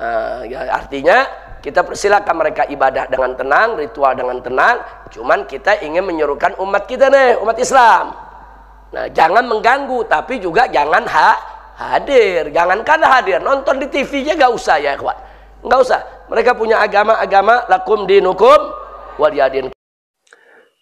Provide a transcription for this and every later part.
Eh, ya, artinya kita persilakan mereka ibadah dengan tenang, ritual dengan tenang. Cuman kita ingin menyerukan umat kita nih, umat Islam. Nah, jangan mengganggu, tapi juga jangan ha hadir. Jangankan hadir, nonton di tv aja nggak usah ya, kuat, Nggak usah. Mereka punya agama-agama lakum dinukum waliyadin.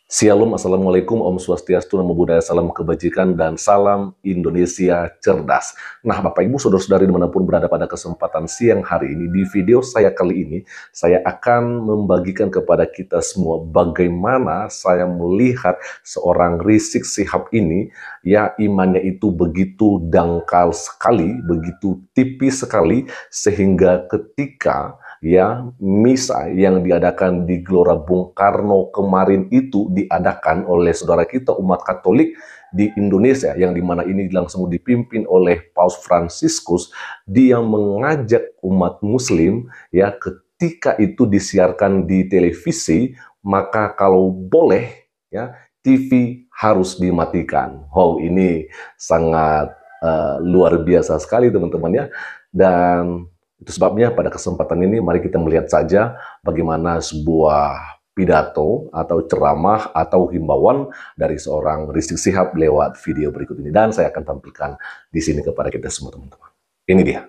Shalom, Assalamualaikum, Om Swastiastu, Namo Buddhaya, Salam Kebajikan, dan Salam Indonesia Cerdas. Nah, Bapak Ibu, Saudara-saudari dimanapun berada pada kesempatan siang hari ini, di video saya kali ini, saya akan membagikan kepada kita semua bagaimana saya melihat seorang Rizik Sihab ini, ya imannya itu begitu dangkal sekali, begitu tipis sekali, sehingga ketika ya misa yang diadakan di Gelora Bung Karno kemarin itu diadakan oleh saudara kita umat Katolik di Indonesia yang dimana ini langsung dipimpin oleh Paus Franciscus dia mengajak umat Muslim ya ketika itu disiarkan di televisi maka kalau boleh ya TV harus dimatikan. Wow ini sangat uh, luar biasa sekali teman-teman ya dan itu sebabnya pada kesempatan ini mari kita melihat saja bagaimana sebuah pidato atau ceramah atau himbauan dari seorang Rizik Sihab lewat video berikut ini dan saya akan tampilkan di sini kepada kita semua teman-teman. Ini dia.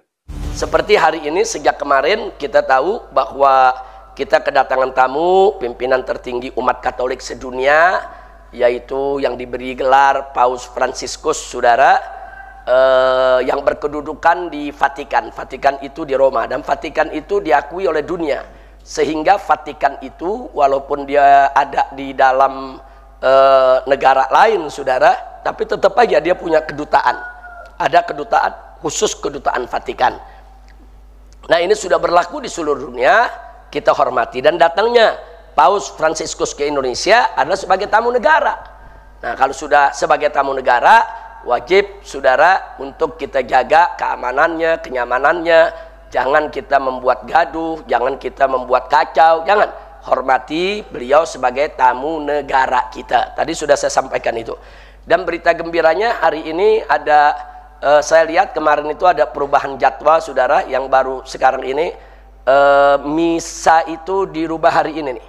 Seperti hari ini sejak kemarin kita tahu bahwa kita kedatangan tamu pimpinan tertinggi umat Katolik sedunia yaitu yang diberi gelar Paus Franciscus Saudara uh, yang berkedudukan di Vatikan. Vatikan itu di Roma dan Vatikan itu diakui oleh dunia. Sehingga Vatikan itu walaupun dia ada di dalam uh, negara lain, saudara, tapi tetap aja dia punya kedutaan. Ada kedutaan khusus kedutaan Vatikan. Nah ini sudah berlaku di seluruh dunia, kita hormati dan datangnya Paus Fransiskus ke Indonesia adalah sebagai tamu negara. Nah kalau sudah sebagai tamu negara, wajib saudara untuk kita jaga keamanannya, kenyamanannya. Jangan kita membuat gaduh, jangan kita membuat kacau, jangan. Hormati beliau sebagai tamu negara kita. Tadi sudah saya sampaikan itu. Dan berita gembiranya hari ini ada eh, saya lihat kemarin itu ada perubahan jadwal saudara yang baru sekarang ini eh, misa itu dirubah hari ini nih.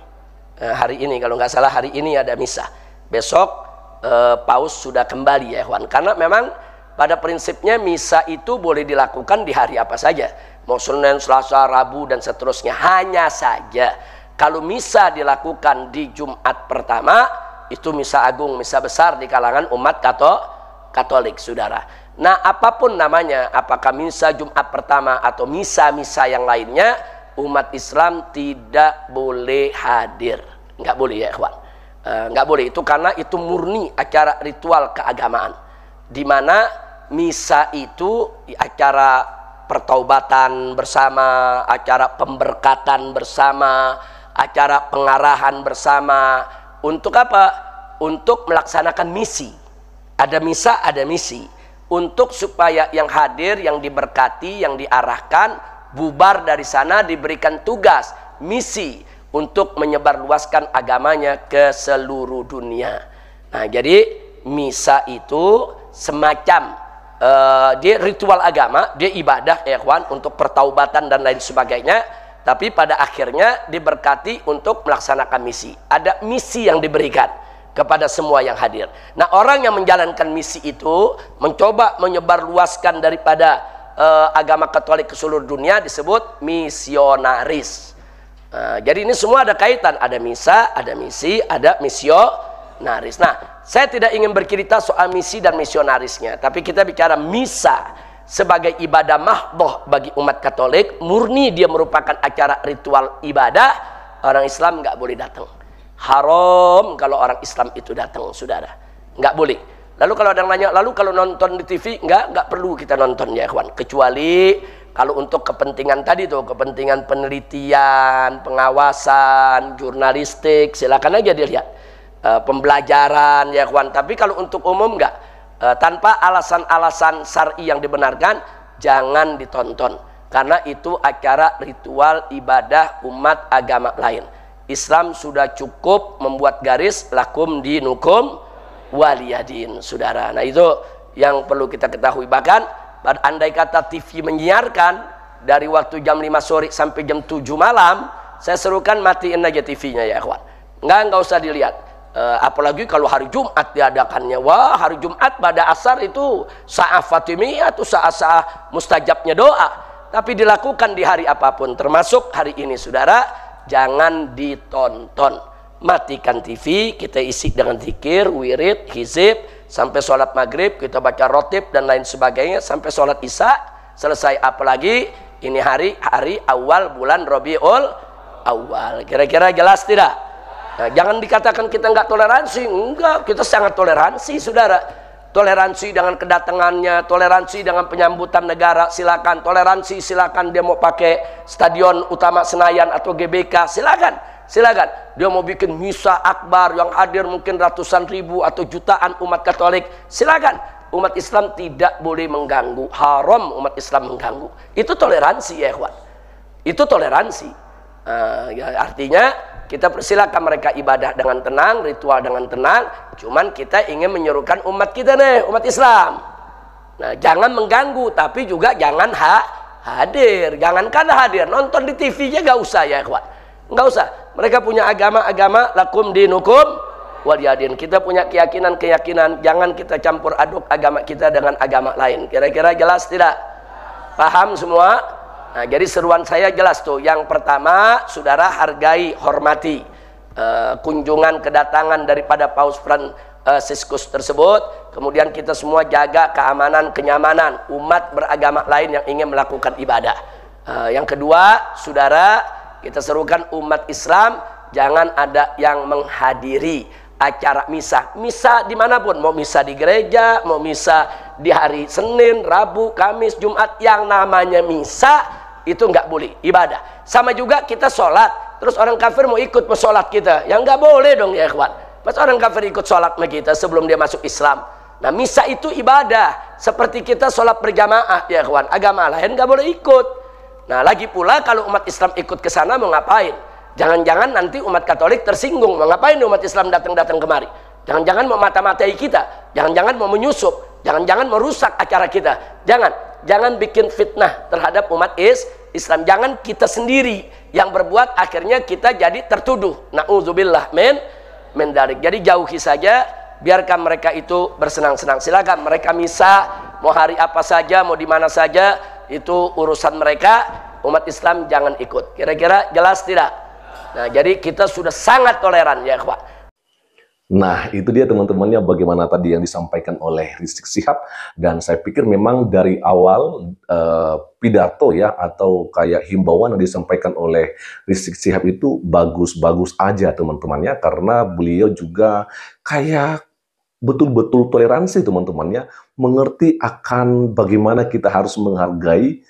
Eh, hari ini kalau nggak salah hari ini ada misa. Besok e, paus sudah kembali ya Ikhwan. Karena memang pada prinsipnya misa itu boleh dilakukan di hari apa saja. Mau Senin, Selasa, Rabu, dan seterusnya. Hanya saja kalau misa dilakukan di Jumat pertama, itu misa agung, misa besar di kalangan umat Katolik. Katolik, saudara. Nah, apapun namanya, apakah misa Jumat pertama atau misa-misa yang lainnya, umat Islam tidak boleh hadir. Enggak boleh ya, ikhwan. Eh, nggak boleh itu karena itu murni acara ritual keagamaan di mana misa itu acara pertaubatan bersama acara pemberkatan bersama acara pengarahan bersama untuk apa untuk melaksanakan misi ada misa ada misi untuk supaya yang hadir yang diberkati yang diarahkan bubar dari sana diberikan tugas misi untuk menyebarluaskan agamanya ke seluruh dunia. Nah, jadi misa itu semacam uh, dia ritual agama, dia ibadah ikhwan ya untuk pertaubatan dan lain sebagainya, tapi pada akhirnya diberkati untuk melaksanakan misi. Ada misi yang diberikan kepada semua yang hadir. Nah, orang yang menjalankan misi itu mencoba menyebarluaskan daripada uh, agama Katolik ke seluruh dunia disebut misionaris. Eh, jadi ini semua ada kaitan, ada misa, ada misi, ada misionaris. Nah, saya tidak ingin bercerita soal misi dan misionarisnya, tapi kita bicara misa sebagai ibadah mahdoh bagi umat Katolik, murni dia merupakan acara ritual ibadah, orang Islam nggak boleh datang. Haram kalau orang Islam itu datang, saudara. Nggak boleh. Lalu kalau ada yang nanya, lalu kalau nonton di TV, nggak, nggak perlu kita nonton ya, kawan. Kecuali kalau untuk kepentingan tadi tuh kepentingan penelitian pengawasan jurnalistik silakan aja dilihat e, pembelajaran ya kawan tapi kalau untuk umum nggak e, tanpa alasan-alasan syari yang dibenarkan jangan ditonton karena itu acara ritual ibadah umat agama lain Islam sudah cukup membuat garis lakum dinukum waliyadin saudara nah itu yang perlu kita ketahui bahkan andai kata TV menyiarkan dari waktu jam 5 sore sampai jam 7 malam, saya serukan matiin aja TV-nya ya, kawan. Enggak, enggak usah dilihat. E, apalagi kalau hari Jumat diadakannya. Wah, hari Jumat pada asar itu saat Fatimiyah atau saat -sa mustajabnya doa. Tapi dilakukan di hari apapun, termasuk hari ini, saudara. Jangan ditonton. Matikan TV, kita isi dengan zikir, wirid, hizib, sampai sholat maghrib kita baca rotib dan lain sebagainya sampai sholat isya selesai apalagi ini hari hari awal bulan Robiul awal kira-kira jelas tidak nah, jangan dikatakan kita nggak toleransi enggak kita sangat toleransi saudara toleransi dengan kedatangannya toleransi dengan penyambutan negara silakan toleransi silakan dia mau pakai stadion utama Senayan atau GBK silakan silakan. Dia mau bikin misa akbar yang hadir mungkin ratusan ribu atau jutaan umat Katolik. Silakan. Umat Islam tidak boleh mengganggu. Haram umat Islam mengganggu. Itu toleransi ya, ikhwan. Itu toleransi. Uh, ya, artinya kita persilakan mereka ibadah dengan tenang, ritual dengan tenang. Cuman kita ingin menyerukan umat kita nih, umat Islam. Nah, jangan mengganggu, tapi juga jangan ha hadir. Jangankan hadir, nonton di TV-nya gak usah ya, kuat, Gak usah mereka punya agama-agama lakum dinukum waliyadin. Kita punya keyakinan-keyakinan, jangan kita campur aduk agama kita dengan agama lain. Kira-kira jelas tidak? Paham semua? Nah, jadi seruan saya jelas tuh. Yang pertama, saudara hargai, hormati uh, kunjungan kedatangan daripada Paus Fran eh, Siskus tersebut. Kemudian kita semua jaga keamanan, kenyamanan umat beragama lain yang ingin melakukan ibadah. Eh, yang kedua, saudara kita serukan umat Islam jangan ada yang menghadiri acara misa. Misa dimanapun, mau misa di gereja, mau misa di hari Senin, Rabu, Kamis, Jumat, yang namanya misa itu nggak boleh ibadah. Sama juga kita sholat, terus orang kafir mau ikut pesolat kita, yang nggak boleh dong ya ikhwan. Mas orang kafir ikut sholat sama kita sebelum dia masuk Islam. Nah misa itu ibadah, seperti kita sholat berjamaah ya ikhwan. Agama lain nggak boleh ikut Nah, lagi pula kalau umat Islam ikut ke sana mau ngapain? Jangan-jangan nanti umat Katolik tersinggung, mau ngapain umat Islam datang-datang kemari? Jangan-jangan mau mata-matai kita, jangan-jangan mau menyusup, jangan-jangan merusak acara kita. Jangan, jangan bikin fitnah terhadap umat is Islam. Jangan kita sendiri yang berbuat akhirnya kita jadi tertuduh. Nauzubillah men mendarik. Jadi jauhi saja biarkan mereka itu bersenang-senang. Silakan mereka misa mau hari apa saja, mau di mana saja, itu urusan mereka umat Islam jangan ikut kira-kira jelas tidak nah jadi kita sudah sangat toleran ya Pak Nah, itu dia teman-temannya bagaimana tadi yang disampaikan oleh Rizik Sihab. Dan saya pikir memang dari awal e, pidato ya, atau kayak himbauan yang disampaikan oleh Rizik Sihab itu bagus-bagus aja teman-temannya. Karena beliau juga kayak betul-betul toleransi teman temannya mengerti akan bagaimana kita harus menghargai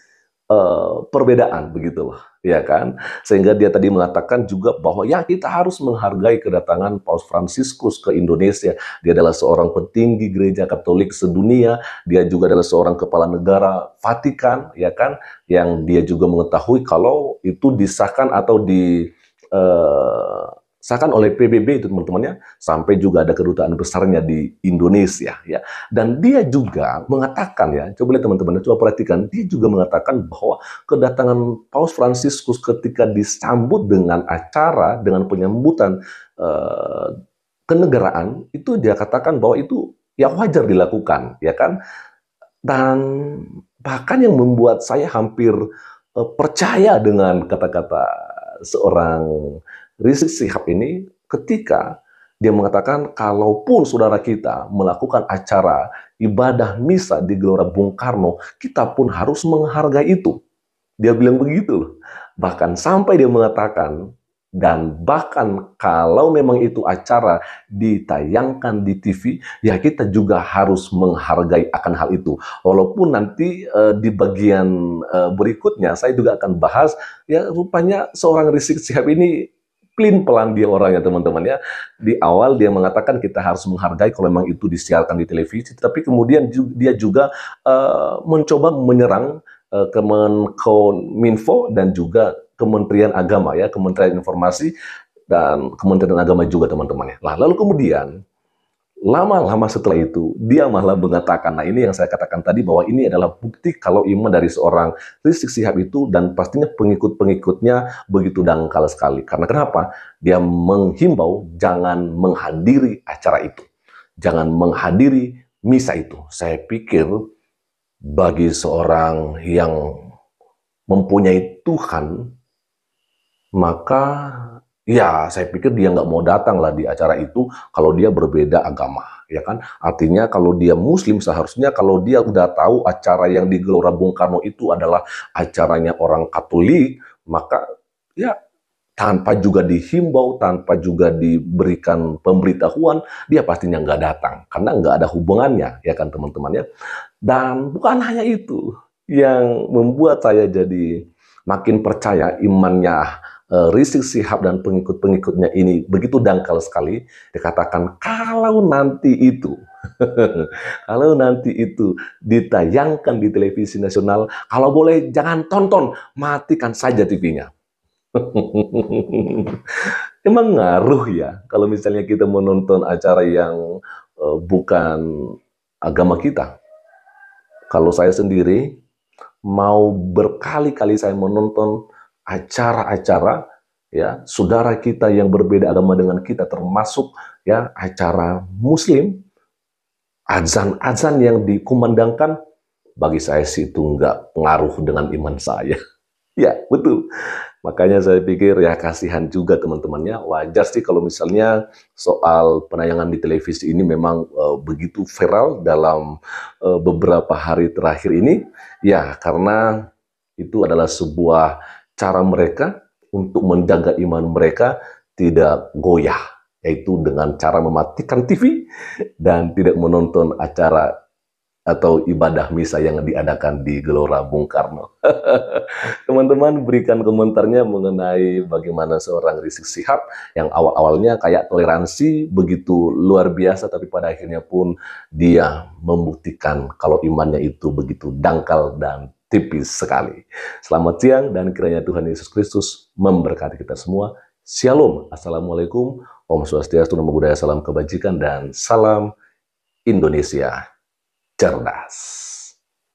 uh, perbedaan begitu loh, ya kan? Sehingga dia tadi mengatakan juga bahwa ya kita harus menghargai kedatangan Paus Fransiskus ke Indonesia. Dia adalah seorang petinggi gereja Katolik sedunia, dia juga adalah seorang kepala negara Vatikan, ya kan? Yang dia juga mengetahui kalau itu disahkan atau di uh, disahkan oleh PBB itu teman-temannya sampai juga ada kedutaan besarnya di Indonesia ya dan dia juga mengatakan ya coba lihat teman-teman coba perhatikan dia juga mengatakan bahwa kedatangan Paus Fransiskus ketika disambut dengan acara dengan penyambutan eh, kenegaraan itu dia katakan bahwa itu ya wajar dilakukan ya kan dan bahkan yang membuat saya hampir eh, percaya dengan kata-kata seorang Rizik Sihab ini ketika dia mengatakan kalaupun saudara kita melakukan acara ibadah misa di Gelora Bung Karno, kita pun harus menghargai itu. Dia bilang begitu loh. Bahkan sampai dia mengatakan dan bahkan kalau memang itu acara ditayangkan di TV, ya kita juga harus menghargai akan hal itu. Walaupun nanti e, di bagian e, berikutnya saya juga akan bahas ya rupanya seorang Rizik Sihab ini disiplin pelan dia orangnya teman-teman ya. Di awal dia mengatakan kita harus menghargai kalau memang itu disiarkan di televisi, tapi kemudian dia juga uh, mencoba menyerang uh, eh, Kemenkominfo dan juga Kementerian Agama ya, Kementerian Informasi dan Kementerian Agama juga teman temannya ya. lalu kemudian lama-lama setelah itu dia malah mengatakan nah ini yang saya katakan tadi bahwa ini adalah bukti kalau iman dari seorang Rizik Sihab itu dan pastinya pengikut-pengikutnya begitu dangkal sekali karena kenapa dia menghimbau jangan menghadiri acara itu jangan menghadiri misa itu saya pikir bagi seorang yang mempunyai Tuhan maka Ya, saya pikir dia nggak mau datang lah di acara itu kalau dia berbeda agama, ya kan? Artinya kalau dia Muslim seharusnya kalau dia udah tahu acara yang di Gelora Bung Karno itu adalah acaranya orang Katolik, maka ya tanpa juga dihimbau, tanpa juga diberikan pemberitahuan, dia pastinya nggak datang karena nggak ada hubungannya, ya kan teman temannya Dan bukan hanya itu yang membuat saya jadi makin percaya imannya Eh, Rizik Sihab dan pengikut-pengikutnya ini begitu dangkal sekali dikatakan kalau nanti itu kalau nanti itu ditayangkan di televisi nasional kalau boleh jangan tonton matikan saja TV-nya emang ngaruh ya kalau misalnya kita menonton acara yang uh, bukan agama kita kalau saya sendiri mau berkali-kali saya menonton acara-acara ya saudara kita yang berbeda agama dengan kita termasuk ya acara muslim azan-azan yang dikumandangkan bagi saya sih itu nggak pengaruh dengan iman saya ya betul makanya saya pikir ya kasihan juga teman-temannya wajar sih kalau misalnya soal penayangan di televisi ini memang e, begitu viral dalam e, beberapa hari terakhir ini ya karena itu adalah sebuah cara mereka untuk menjaga iman mereka tidak goyah, yaitu dengan cara mematikan TV dan tidak menonton acara atau ibadah misa yang diadakan di Gelora Bung Karno. Teman-teman berikan komentarnya mengenai bagaimana seorang Rizik Sihab yang awal-awalnya kayak toleransi begitu luar biasa tapi pada akhirnya pun dia membuktikan kalau imannya itu begitu dangkal dan tipis sekali. Selamat siang dan kiranya Tuhan Yesus Kristus memberkati kita semua. Shalom. Assalamualaikum. Om Swastiastu, Namo Buddhaya, Salam Kebajikan, dan Salam Indonesia. Ternas.